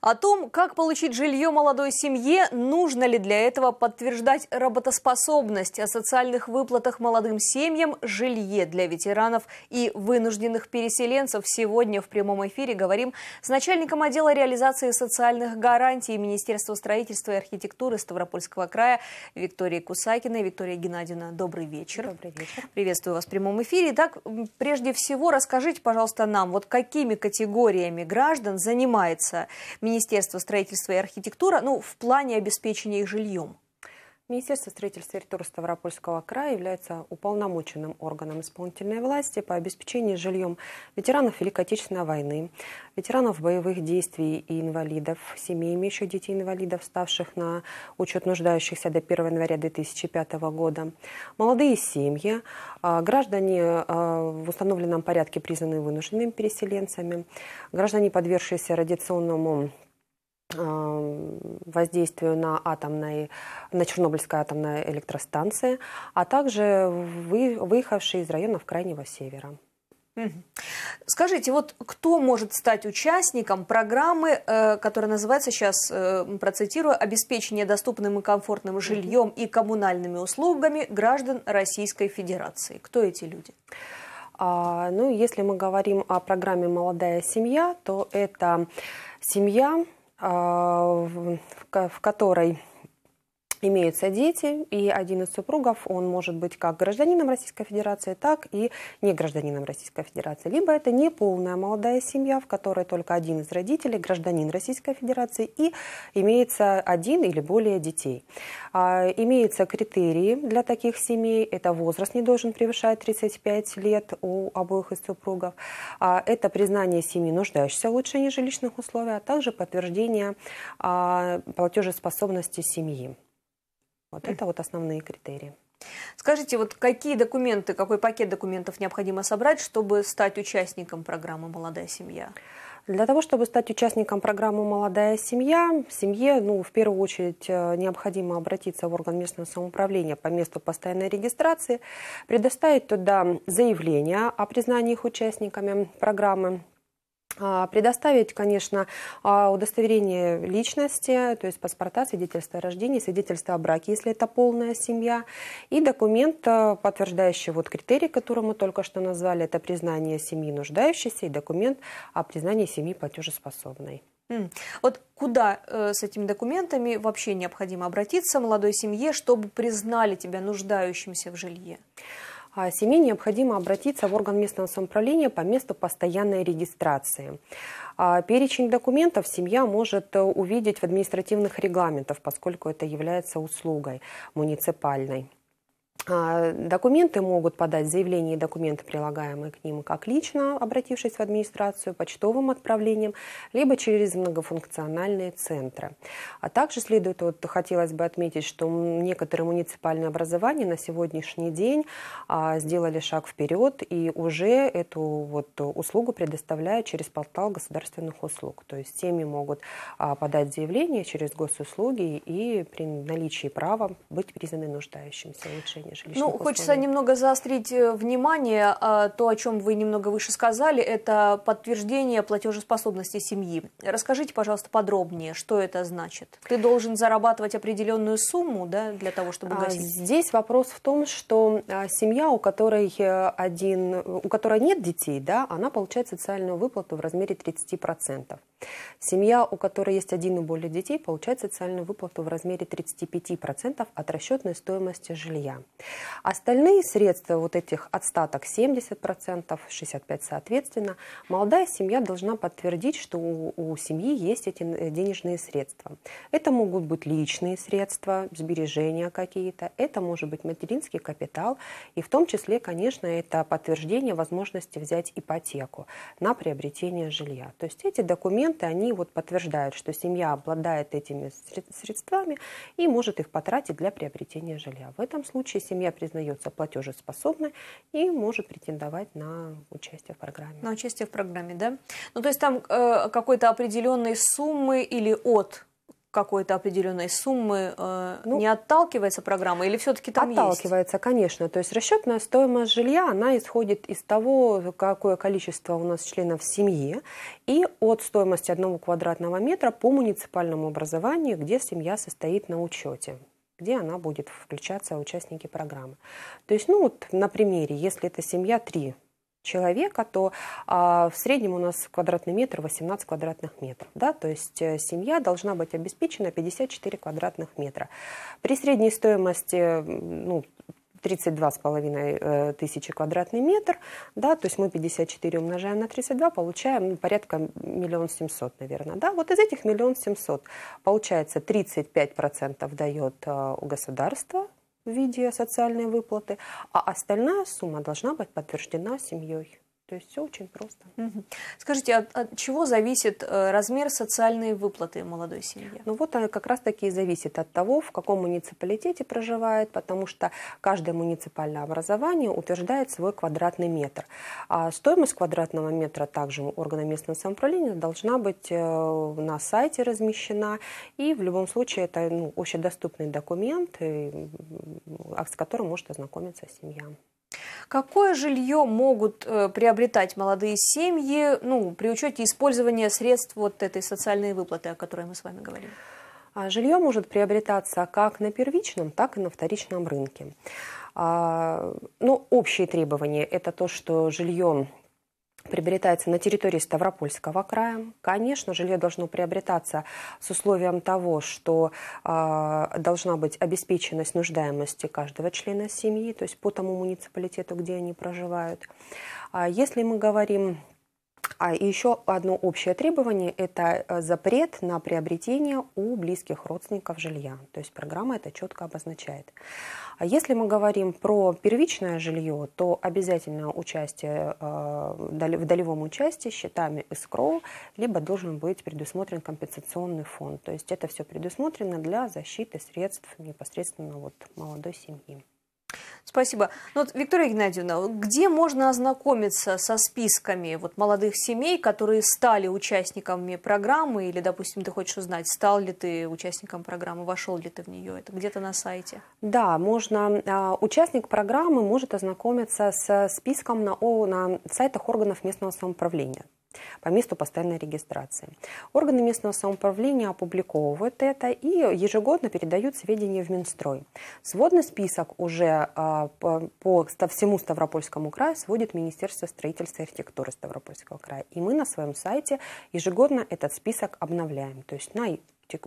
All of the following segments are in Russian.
О том, как получить жилье молодой семье, нужно ли для этого подтверждать работоспособность, о социальных выплатах молодым семьям, жилье для ветеранов и вынужденных переселенцев сегодня в прямом эфире говорим с начальником отдела реализации социальных гарантий Министерства строительства и архитектуры Ставропольского края Викторией Кусакиной. Виктория Геннадьевна, добрый вечер. Добрый вечер. Приветствую вас в прямом эфире. Итак, прежде всего расскажите, пожалуйста, нам, вот какими категориями граждан занимается Министерство Министерство строительства и архитектура, ну, в плане обеспечения их жильем? Министерство строительства и риторы Ставропольского края является уполномоченным органом исполнительной власти по обеспечению жильем ветеранов Великой Отечественной войны, ветеранов боевых действий и инвалидов, семей, имеющих детей-инвалидов, ставших на учет нуждающихся до 1 января 2005 года, молодые семьи, а, граждане а, в установленном порядке признанные вынужденными переселенцами, граждане, подвергшиеся радиационному Э, воздействию на атомной, на Чернобыльской атомной электростанции, а также вы, выехавшие из районов Крайнего Севера. Скажите, вот кто может стать участником программы, э, которая называется сейчас, э, процитирую, «Обеспечение доступным и комфортным жильем и коммунальными услугами граждан Российской Федерации». Кто эти люди? А, ну, если мы говорим о программе «Молодая семья», то это семья, а, в которой имеются дети, и один из супругов, он может быть как гражданином Российской Федерации, так и не гражданином Российской Федерации. Либо это неполная молодая семья, в которой только один из родителей гражданин Российской Федерации и имеется один или более детей. А, имеются критерии для таких семей. Это возраст не должен превышать 35 лет у обоих из супругов. А, это признание семьи нуждающейся в улучшении жилищных условий, а также подтверждение а, платежеспособности семьи. Вот это вот основные критерии. Скажите, вот какие документы, какой пакет документов необходимо собрать, чтобы стать участником программы «Молодая семья»? Для того, чтобы стать участником программы «Молодая семья», семье, ну, в первую очередь, э, необходимо обратиться в орган местного самоуправления по месту постоянной регистрации, предоставить туда заявление о признании их участниками программы, а, предоставить, конечно, а, удостоверение личности, то есть паспорта, свидетельство о рождении, свидетельство о браке, если это полная семья, и документ, а, подтверждающий вот критерий, который мы только что назвали, это признание семьи нуждающейся и документ о признании семьи платежеспособной. Вот куда э, с этими документами вообще необходимо обратиться молодой семье, чтобы признали тебя нуждающимся в жилье? А семье необходимо обратиться в орган местного самоуправления по месту постоянной регистрации. А перечень документов семья может э, увидеть в административных регламентах, поскольку это является услугой муниципальной. А, документы могут подать заявление и документы, прилагаемые к ним как лично, обратившись в администрацию, почтовым отправлением, либо через многофункциональные центры. А также следует, вот, хотелось бы отметить, что некоторые муниципальные образования на сегодняшний день а, сделали шаг вперед и уже эту вот услугу предоставляют через портал государственных услуг. То есть семьи могут а, подать заявление через госуслуги и при наличии права быть признаны нуждающимся жилищных Ну, условий. хочется немного заострить э, внимание, а, то, о чем вы немного выше сказали, это подтверждение платежеспособности семьи. Расскажите, пожалуйста, подробнее, что это значит. Ты должен зарабатывать определенную сумму да, для того, чтобы а гасить? Здесь вопрос в том, что а, семья, у которой, э, один, у которой нет детей, да, она получает социальную выплату в размере 30%. Семья, у которой есть один и более детей, получает социальную выплату в размере 35% от расчетной стоимости жилья. Остальные средства, вот этих отстаток 70%, 65% соответственно, молодая семья должна подтвердить, что у, у семьи есть эти э, денежные средства. Это могут быть личные средства, сбережения какие-то, это может быть материнский капитал, и в том числе, конечно, это подтверждение возможности взять ипотеку на приобретение жилья. То есть эти документы документы, они вот подтверждают, что семья обладает этими средствами и может их потратить для приобретения жилья. В этом случае семья признается платежеспособной и может претендовать на участие в программе. На участие в программе, да? Ну, то есть там э, какой-то определенной суммы или от какой-то определенной суммы э, ну, не отталкивается программа или все-таки там отталкивается, есть? конечно. То есть расчетная стоимость жилья она исходит из того, какое количество у нас членов семьи и от стоимости одного квадратного метра по муниципальному образованию, где семья состоит на учете где она будет включаться участники программы. То есть, ну вот на примере, если эта семья три человека, то а, в среднем у нас квадратный метр 18 квадратных метров. Да? То есть э, семья должна быть обеспечена 54 квадратных метра. При средней стоимости ну, 32,5 э, тысячи квадратный метр, да, то есть мы 54 умножаем на 32, получаем ну, порядка миллион семьсот, наверное, да, вот из этих миллион семьсот получается 35% дает э, у государства, в виде социальной выплаты, а остальная сумма должна быть подтверждена семьей. То есть все очень просто. Скажите, от, от чего зависит э, размер социальной выплаты молодой семье? Ну вот она как раз таки и зависит от того, в каком муниципалитете проживает, потому что каждое муниципальное образование утверждает свой квадратный метр. А стоимость квадратного метра также органа местного самоуправления должна быть э, на сайте размещена. И в любом случае это ну, общедоступный документ, с которым может ознакомиться семья. Какое жилье могут э, приобретать молодые семьи ну, при учете использования средств вот этой социальной выплаты, о которой мы с вами говорили? А жилье может приобретаться как на первичном, так и на вторичном рынке. А, Но ну, общие требования – это то, что жилье приобретается на территории Ставропольского края. Конечно, жилье должно приобретаться с условием того, что э, должна быть обеспеченность нуждаемости каждого члена семьи, то есть по тому муниципалитету, где они проживают. А если мы говорим а еще одно общее требование – это э, запрет на приобретение у близких родственников жилья. То есть программа это четко обозначает. А если мы говорим про первичное жилье, то обязательное участие э, в долевом участии счетами эскроу, либо должен быть предусмотрен компенсационный фонд. То есть это все предусмотрено для защиты средств непосредственно вот молодой семьи. Спасибо. Ну, вот, Виктория Геннадьевна, где можно ознакомиться со списками вот, молодых семей, которые стали участниками программы, или, допустим, ты хочешь узнать, стал ли ты участником программы, вошел ли ты в нее, это где-то на сайте? Да, можно. А, участник программы может ознакомиться с списком на, на сайтах органов местного самоуправления по месту постоянной регистрации. Органы местного самоуправления опубликовывают это и ежегодно передают сведения в Минстрой. Сводный список уже а, по, по всему Ставропольскому краю сводит Министерство строительства и архитектуры Ставропольского края. И мы на своем сайте ежегодно этот список обновляем, то есть на,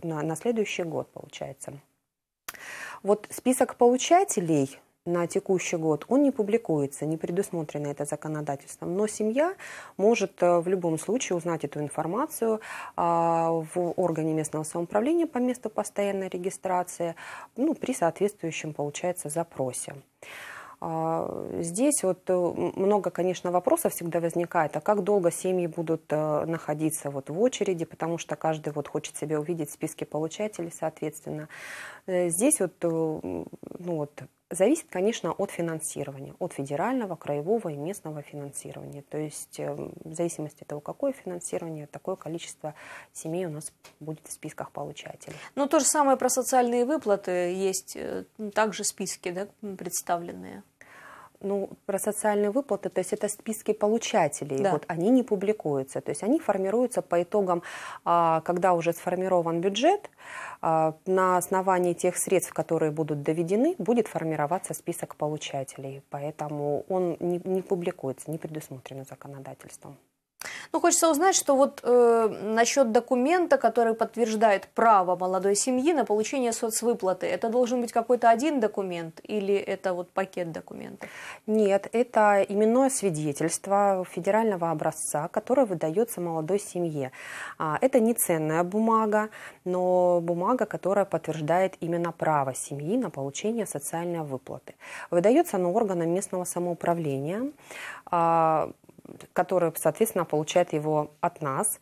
на, на следующий год получается. Вот список получателей на текущий год, он не публикуется, не предусмотрено это законодательством, но семья может э, в любом случае узнать эту информацию а, в органе местного самоуправления по месту постоянной регистрации, ну, при соответствующем, получается, запросе. А, здесь вот э, много, конечно, вопросов всегда возникает, а как долго семьи будут э, находиться вот в очереди, потому что каждый вот хочет себя увидеть в списке получателей, соответственно. Здесь вот, ну вот Зависит, конечно, от финансирования, от федерального, краевого и местного финансирования. То есть э, в зависимости от того, какое финансирование, такое количество семей у нас будет в списках получателей. Но ну, то же самое про социальные выплаты есть э, также списки да, представленные ну, про социальные выплаты, то есть это списки получателей, да. вот они не публикуются, то есть они формируются по итогам, а, когда уже сформирован бюджет, а, на основании тех средств, которые будут доведены, будет формироваться список получателей, поэтому он не, не публикуется, не предусмотрено законодательством. Но ну, хочется узнать, что вот э, насчет документа, который подтверждает право молодой семьи на получение соцвыплаты, это должен быть какой-то один документ или это вот пакет документов? Нет, это именное свидетельство федерального образца, которое выдается молодой семье. А, это не ценная бумага, но бумага, которая подтверждает именно право семьи на получение социальной выплаты. Выдается она органам местного самоуправления а, которую, соответственно, получает его от нас,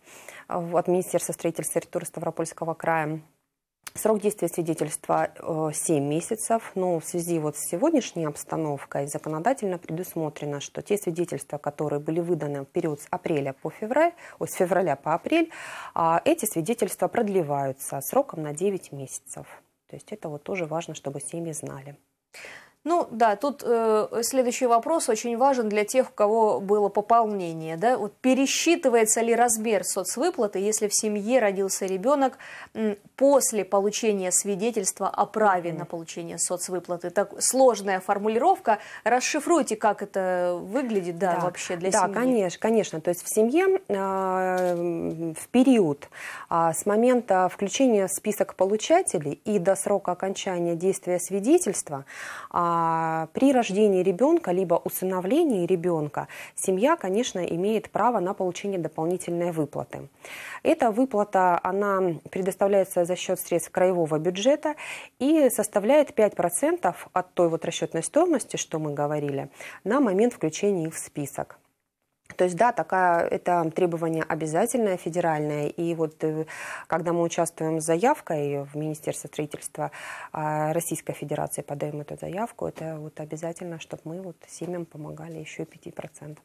от Министерства строительства и архитектуры Ставропольского края. Срок действия свидетельства 7 э, месяцев, но ну, в связи вот с сегодняшней обстановкой законодательно предусмотрено, что те свидетельства, которые были выданы в период с апреля по февраль, о, с февраля по апрель, а, эти свидетельства продлеваются сроком на 9 месяцев. То есть это вот тоже важно, чтобы семьи знали. Ну да, тут э, следующий вопрос очень важен для тех, у кого было пополнение. Да? Вот пересчитывается ли размер соцвыплаты, если в семье родился ребенок м, после получения свидетельства о праве на получение соцвыплаты? Так сложная формулировка. Расшифруйте, как это выглядит да, да. вообще для да, семьи. Да, конечно, конечно. То есть в семье э, в период э, с момента включения в список получателей и до срока окончания действия свидетельства э, а, при рождении ребенка, либо усыновлении ребенка, семья, конечно, имеет право на получение дополнительной выплаты. Эта выплата, она предоставляется за счет средств краевого бюджета и составляет 5% от той вот расчетной стоимости, что мы говорили, на момент включения их в список. То есть, да, такая, это требование обязательное, федеральное. И вот э, когда мы участвуем с заявкой в Министерство строительства а, Российской Федерации, подаем эту заявку, это вот обязательно, чтобы мы вот семьям помогали еще и 5%.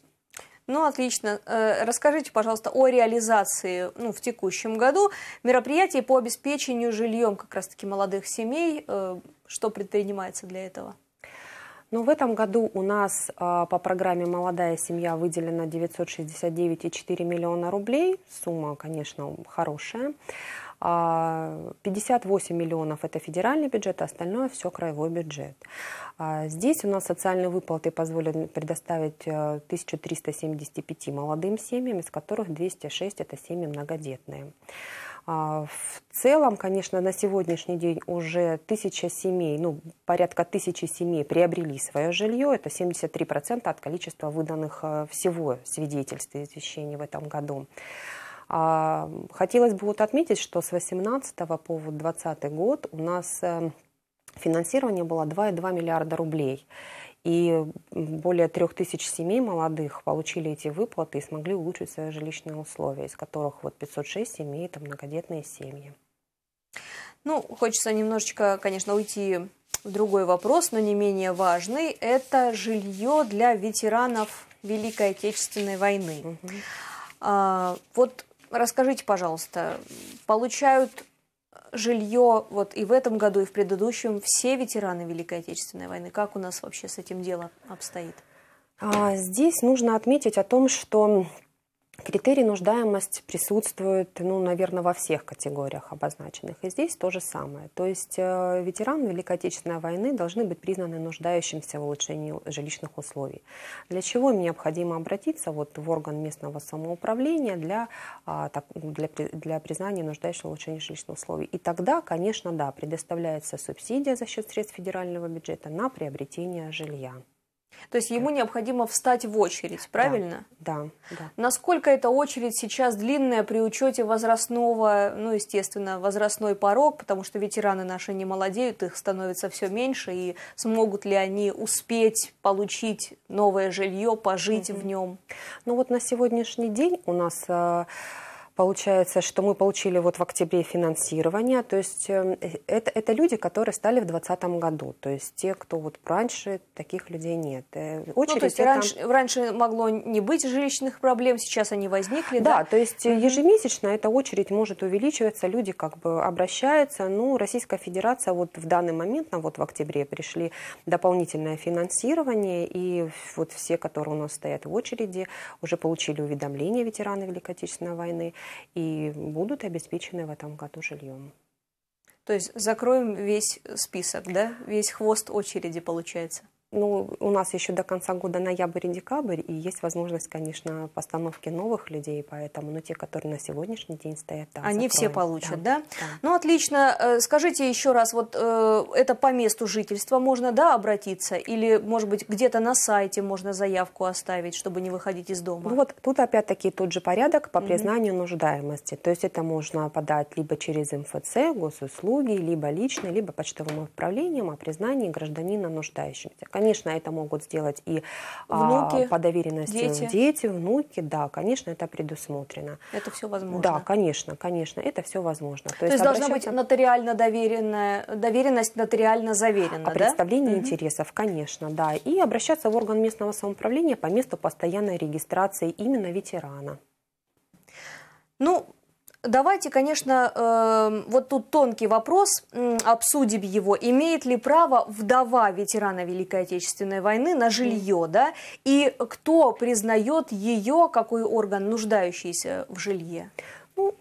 Ну, отлично. Э, расскажите, пожалуйста, о реализации ну, в текущем году мероприятий по обеспечению жильем как раз-таки молодых семей. Э, что предпринимается для этого? Но в этом году у нас а, по программе «Молодая семья» выделено 969,4 миллиона рублей. Сумма, конечно, хорошая. 58 а, миллионов – это федеральный бюджет, а остальное – все краевой бюджет. А, здесь у нас социальные выплаты позволят предоставить 1375 молодым семьям, из которых 206 – это семьи многодетные. А, в целом, конечно, на сегодняшний день уже тысяча семей, ну, порядка тысячи семей приобрели свое жилье. Это 73% от количества выданных э, всего свидетельств и извещений в этом году. А, хотелось бы вот отметить, что с 18 по 2020 год у нас э, финансирование было 2,2 миллиарда рублей. И более трех тысяч семей молодых получили эти выплаты и смогли улучшить свои жилищные условия, из которых вот 506 семей – это многодетные семьи. Ну, хочется немножечко, конечно, уйти в другой вопрос, но не менее важный. Это жилье для ветеранов Великой Отечественной войны. Угу. А, вот расскажите, пожалуйста, получают жилье вот и в этом году, и в предыдущем все ветераны Великой Отечественной войны? Как у нас вообще с этим дело обстоит? А, здесь нужно отметить о том, что Критерий нуждаемость присутствует, ну, наверное, во всех категориях обозначенных. И здесь то же самое. То есть э, ветераны Великой Отечественной войны должны быть признаны нуждающимся в улучшении жилищных условий. Для чего им необходимо обратиться вот, в орган местного самоуправления для, а, для, для признания нуждающегося в улучшении жилищных условий. И тогда, конечно, да, предоставляется субсидия за счет средств федерального бюджета на приобретение жилья. То есть ему необходимо встать в очередь, правильно? Да, да, да. Насколько эта очередь сейчас длинная при учете возрастного, ну, естественно, возрастной порог, потому что ветераны наши не молодеют, их становится все меньше, и смогут ли они успеть получить новое жилье, пожить угу. в нем? Ну вот на сегодняшний день у нас а, Получается, что мы получили вот в октябре финансирование, то есть эм, это, это люди, которые стали в 2020 году, то есть те, кто вот раньше, таких людей нет. Э, ну, очередь ну, то есть это... раньше, раньше могло не быть жилищных проблем, сейчас они возникли, да? Да, то есть mm-hmm. ежемесячно эта очередь может увеличиваться, люди как бы обращаются, ну, Российская Федерация вот в данный момент, нам вот в октябре пришли дополнительное финансирование, и вот все, которые у нас стоят в очереди, уже получили уведомление ветераны Великой Отечественной войны, и будут обеспечены в этом году жильем. То есть закроем весь список, да? Весь хвост очереди получается. Ну, у нас еще до конца года ноябрь и декабрь, и есть возможность, конечно, постановки новых людей, поэтому, ну, те, которые на сегодняшний день стоят, да, Они закроем. все получат, да? да? да? Ну, отлично. Э, скажите еще раз, вот э, это по месту жительства можно, да, обратиться? Или, может быть, где-то на сайте можно заявку оставить, чтобы не выходить из дома? Ну, вот тут опять-таки тот же порядок по признанию угу. нуждаемости. То есть это можно подать либо через МФЦ, госуслуги, либо лично, либо почтовым управлением о признании гражданина нуждающимся Конечно, это могут сделать и а, внуки, а, по доверенности дети. дети, внуки, да, конечно, это предусмотрено. Это все возможно. Да, конечно, конечно, это все возможно. То, То есть, должна обращаться... быть нотариально доверенная, доверенность нотариально заверена, а да? Представление угу. интересов, конечно, да. И обращаться в орган местного самоуправления по месту постоянной регистрации именно ветерана. Ну, Давайте, конечно, эм, вот тут тонкий вопрос, обсудим его. Имеет ли право вдова ветерана Великой Отечественной войны на жилье, да? И кто признает ее, какой орган, нуждающийся в жилье? Ну,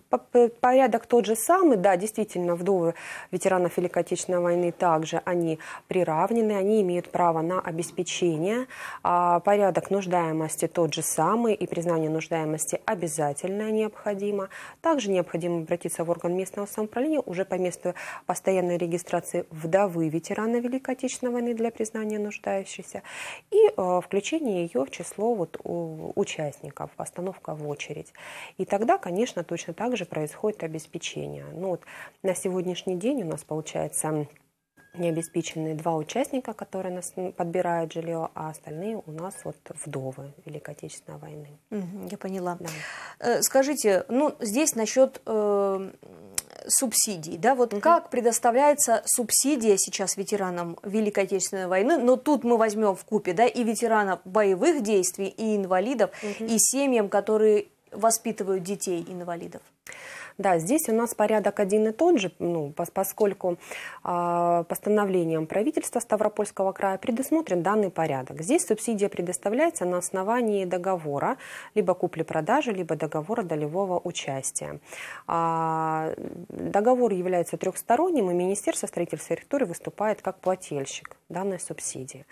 порядок тот же самый, да, действительно, вдовы ветеранов Великой Отечественной войны также, они приравнены, они имеют право на обеспечение, а, порядок нуждаемости тот же самый, и признание нуждаемости обязательное необходимо. Также необходимо обратиться в орган местного самоуправления уже по месту постоянной регистрации вдовы ветерана Великой Отечественной войны для признания нуждающейся и э, включение ее в число вот, участников, постановка в очередь. И тогда, конечно, точно точно так же происходит обеспечение. Ну, вот на сегодняшний день у нас получается необеспеченные два участника, которые нас подбирают жилье, а остальные у нас вот вдовы Великой Отечественной войны. я поняла. Да. Э, скажите, ну здесь насчет э, субсидий, да, вот угу. как предоставляется субсидия сейчас ветеранам Великой Отечественной войны, но ну, тут мы возьмем в купе, да, и ветеранов боевых действий, и инвалидов, угу. и семьям, которые воспитывают детей-инвалидов? Да, здесь у нас порядок один и тот же, ну, поскольку э, постановлением правительства Ставропольского края предусмотрен данный порядок. Здесь субсидия предоставляется на основании договора, либо купли-продажи, либо договора долевого участия. А, договор является трехсторонним, и Министерство строительства и архитектуры выступает как плательщик данная субсидия.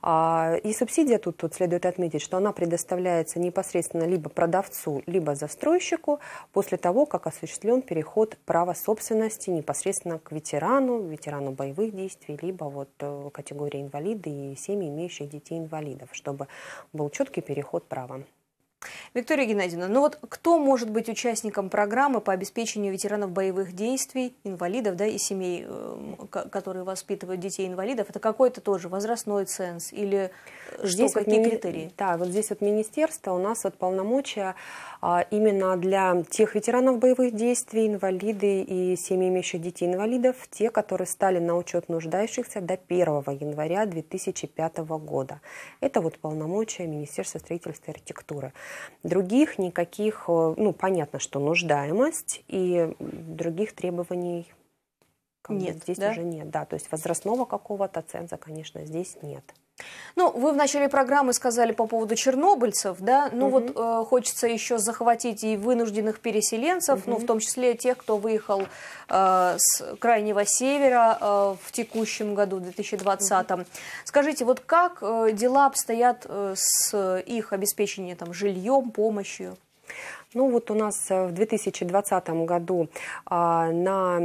А, и субсидия тут, тут следует отметить, что она предоставляется непосредственно либо продавцу, либо застройщику после того, как осуществлен переход права собственности непосредственно к ветерану, ветерану боевых действий, либо вот э, категории инвалиды и семьи, имеющие детей инвалидов, чтобы был четкий переход права. Виктория Геннадьевна, ну вот кто может быть участником программы по обеспечению ветеранов боевых действий, инвалидов, да, и семей, эм, которые воспитывают детей-инвалидов? Это какой-то тоже возрастной ценз или э, здесь что, вот какие мини... критерии? Да, вот здесь вот министерство у нас вот полномочия а, именно для тех ветеранов боевых действий, инвалиды и семьи имеющих детей-инвалидов, те, которые стали на учет нуждающихся до 1 января 2005 года. Это вот полномочия Министерства строительства и архитектуры. Других никаких, э, ну, понятно, что нуждаемость, и других требований нет, здесь да? уже нет. Да, то есть возрастного какого-то ценза, конечно, здесь нет. Ну, вы в начале программы сказали по поводу чернобыльцев, да, ну угу. вот э, хочется еще захватить и вынужденных переселенцев, угу. ну, в том числе тех, кто выехал э, с Крайнего Севера э, в текущем году, 2020. Угу. Скажите, вот как э, дела обстоят э, с их обеспечением там, жильем, помощью? Ну вот у нас э, в 2020 году а, на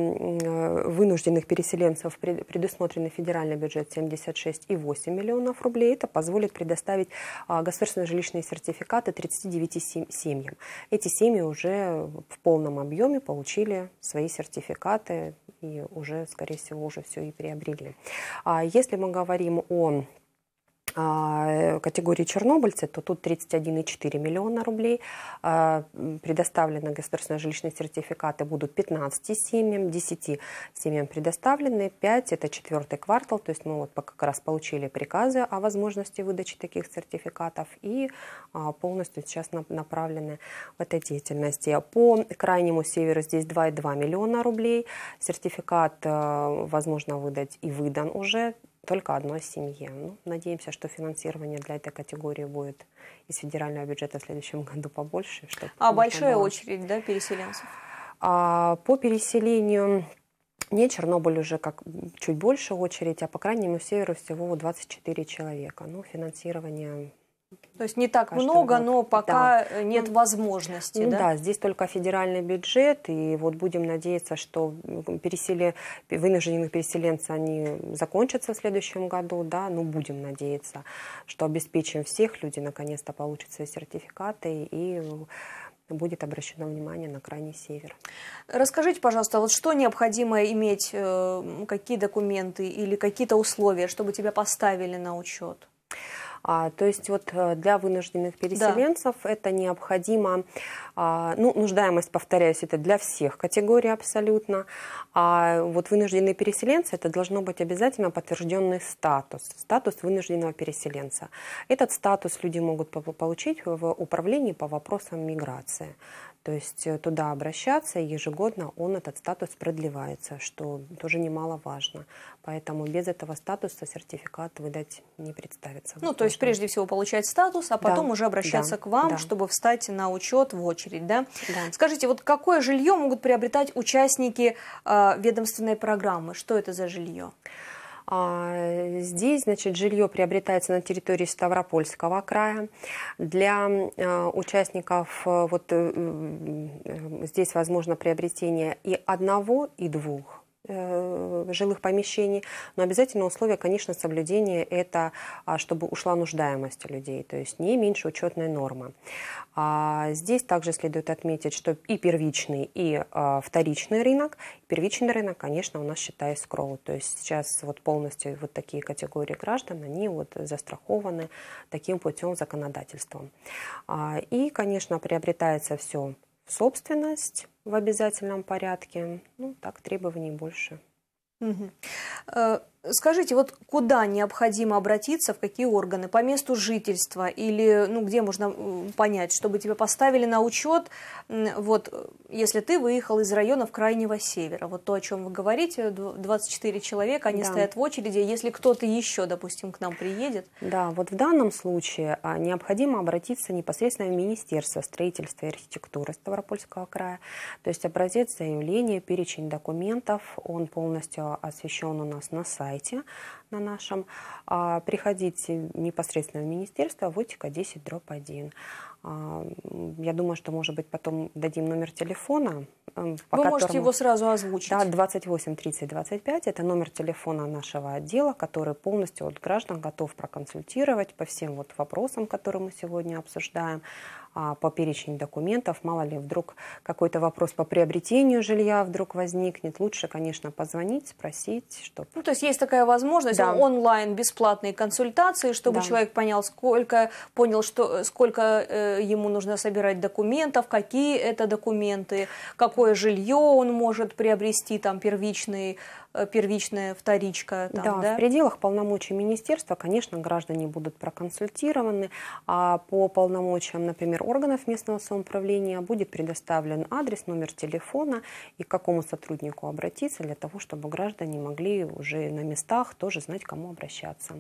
вынужденных переселенцев предусмотрены федеральный бюджет 76,8 миллионов рублей. Это позволит предоставить а, государственные жилищные сертификаты 39 семьям. Эти семьи уже в полном объеме получили свои сертификаты и уже, скорее всего, уже все и приобрели. А если мы говорим о а, э, категории чернобыльцы, то тут 31,4 миллиона рублей. А, предоставлены государственные жилищные сертификаты будут 15 семьям, 10 семьям предоставлены, 5 – это четвертый квартал, то есть мы вот как раз получили приказы о возможности выдачи таких сертификатов и а, полностью сейчас направлены в этой деятельности. По крайнему северу здесь 2,2 миллиона рублей. Сертификат э, возможно выдать и выдан уже только одной семье. Ну, надеемся, что финансирование для этой категории будет из федерального бюджета в следующем году побольше. Чтобы а большая было... очередь, да, переселенцев? А, по переселению не Чернобыль уже как чуть больше очередь, а по крайней мере северу всего 24 человека. Ну, финансирование то есть не так много, что, но пока да. Э, нет ну, возможности. Ну, да? да, здесь только федеральный бюджет, и вот будем надеяться, что пересели... вынужденных переселенцев они закончатся в следующем году, да, Но ну, будем надеяться, что обеспечим всех, люди наконец-то получат свои сертификаты и будет обращено внимание на крайний север. Расскажите, пожалуйста, вот что необходимо иметь, э, какие документы или какие-то условия, чтобы тебя поставили на учет? А, то есть вот э, для вынужденных переселенцев да. это необходимо, а, ну, нуждаемость, повторяюсь, это для всех категорий абсолютно, а вот вынужденные переселенцы, это должно быть обязательно подтвержденный статус, статус вынужденного переселенца. Этот статус люди могут получить в управлении по вопросам миграции. То есть э, туда обращаться, и ежегодно он этот статус продлевается, что тоже немаловажно. Поэтому без этого статуса сертификат выдать не представится. Ну, то есть прежде всего получать статус, а потом да, уже обращаться да, к вам, да. чтобы встать на учет в очередь, да? да? Скажите, вот какое жилье могут приобретать участники э, ведомственной программы? Что это за жилье? А, здесь, значит, жилье приобретается на территории Ставропольского края. Для а, участников э, вот э, э, здесь возможно приобретение и одного, и двух Э, жилых помещений, но обязательно условие, конечно, соблюдения – это а, чтобы ушла нуждаемость людей, то есть не меньше учетной нормы. А, здесь также следует отметить, что и первичный, и а, вторичный рынок. Первичный рынок, конечно, у нас считается кроу, то есть сейчас вот полностью вот такие категории граждан, они вот застрахованы таким путем законодательством. И, конечно, приобретается все в собственность, в обязательном порядке. Ну, так требований больше. Угу. Скажите, вот куда необходимо обратиться, в какие органы, по месту жительства или ну, где можно понять, чтобы тебя поставили на учет, вот, если ты выехал из районов Крайнего Севера, вот то, о чем вы говорите, 24 человека, они да. стоят в очереди, если кто-то еще, допустим, к нам приедет. Да, вот в данном случае а, необходимо обратиться непосредственно в Министерство строительства и архитектуры Ставропольского края, то есть образец заявления, перечень документов, он полностью освещен у нас на сайте сайте на нашем. А, приходите непосредственно в министерство, а Вотика 10 дробь 1. А, я думаю, что, может быть, потом дадим номер телефона. Э, по Вы которому... можете его сразу озвучить. Да, 28 30 25. Это номер телефона нашего отдела, который полностью от граждан готов проконсультировать по всем вот вопросам, которые мы сегодня обсуждаем. А, по перечню документов, мало ли вдруг какой-то вопрос по приобретению жилья вдруг возникнет, лучше, конечно, позвонить, спросить, что. Ну, то есть есть такая возможность да. онлайн бесплатные консультации, чтобы да. человек понял, сколько понял, что э, сколько э, ему нужно собирать документов, какие это документы, какое жилье он может приобрести, там первичный Э, первичная, вторичка. Там, да, да, в пределах полномочий министерства, конечно, граждане будут проконсультированы. А по полномочиям, например, органов местного самоуправления будет предоставлен адрес, номер телефона и к какому сотруднику обратиться для того, чтобы граждане могли уже на местах тоже знать, кому обращаться.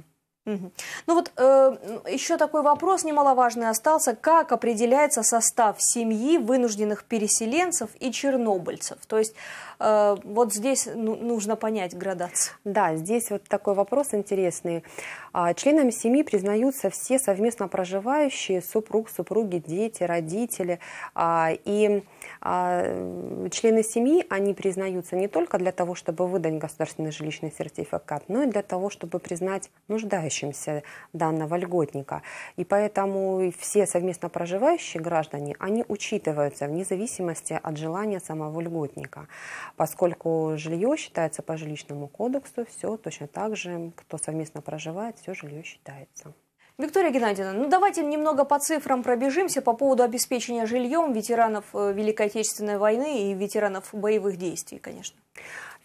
Ну вот э, еще такой вопрос немаловажный остался. Как определяется состав семьи вынужденных переселенцев и чернобыльцев? То есть Э, вот здесь ну, нужно понять градацию. Да, здесь вот такой вопрос интересный. А, членами семьи признаются все совместно проживающие супруг, супруги, дети, родители. А, и а, члены семьи, они признаются не только для того, чтобы выдать государственный жилищный сертификат, но и для того, чтобы признать нуждающимся данного льготника. И поэтому все совместно проживающие граждане, они учитываются вне зависимости от желания самого льготника поскольку жилье считается по жилищному кодексу, все точно так же, кто совместно проживает, все жилье считается. Виктория Геннадьевна, ну давайте немного по цифрам пробежимся по поводу обеспечения жильем ветеранов э, Великой Отечественной войны и ветеранов боевых действий, конечно.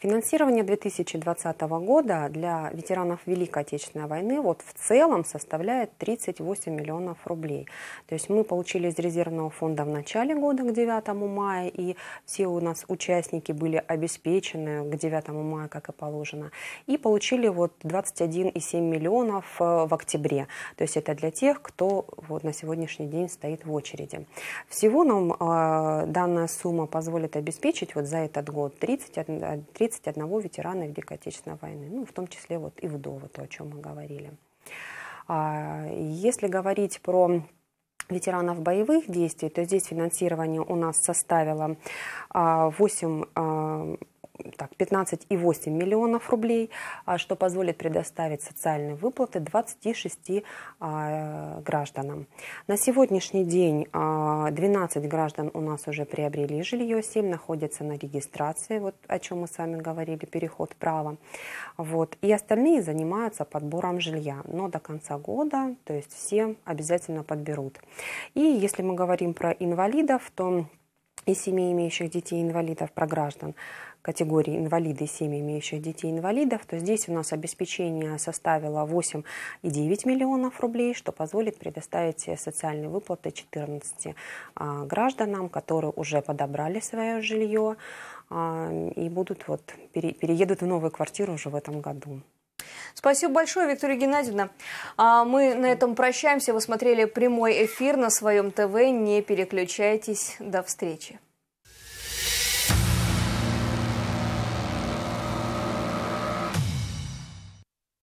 Финансирование 2020 года для ветеранов Великой Отечественной войны вот в целом составляет 38 миллионов рублей. То есть мы получили из резервного фонда в начале года к 9 мая, и все у нас участники были обеспечены к 9 мая, как и положено. И получили вот 21,7 миллионов э, в октябре. То есть это для тех, кто вот на сегодняшний день стоит в очереди. Всего нам э, данная сумма позволит обеспечить вот за этот год 30, 30 31 ветерана Великой Отечественной войны, ну, в том числе вот и вдовы, то, о чем мы говорили. А, если говорить про ветеранов боевых действий, то здесь финансирование у нас составило 8 а, так, 15,8 миллионов рублей, а, что позволит предоставить социальные выплаты 26 а, гражданам. На сегодняшний день 12 а, граждан у нас уже приобрели жилье, 7 находятся на регистрации, вот о чем мы с вами говорили, переход права. Вот, и остальные занимаются подбором жилья, но до конца года, то есть все обязательно подберут. И если мы говорим про инвалидов, то и семей, имеющих детей инвалидов, про граждан категории инвалиды и семьи, имеющих детей инвалидов, то здесь у нас обеспечение составило 8,9 миллионов рублей, что позволит предоставить социальные выплаты 14 а, гражданам, которые уже подобрали свое жилье а, и будут вот, пере, переедут в новую квартиру уже в этом году. Спасибо большое, Виктория Геннадьевна. А мы на этом прощаемся. Вы смотрели прямой эфир на своем ТВ. Не переключайтесь. До встречи.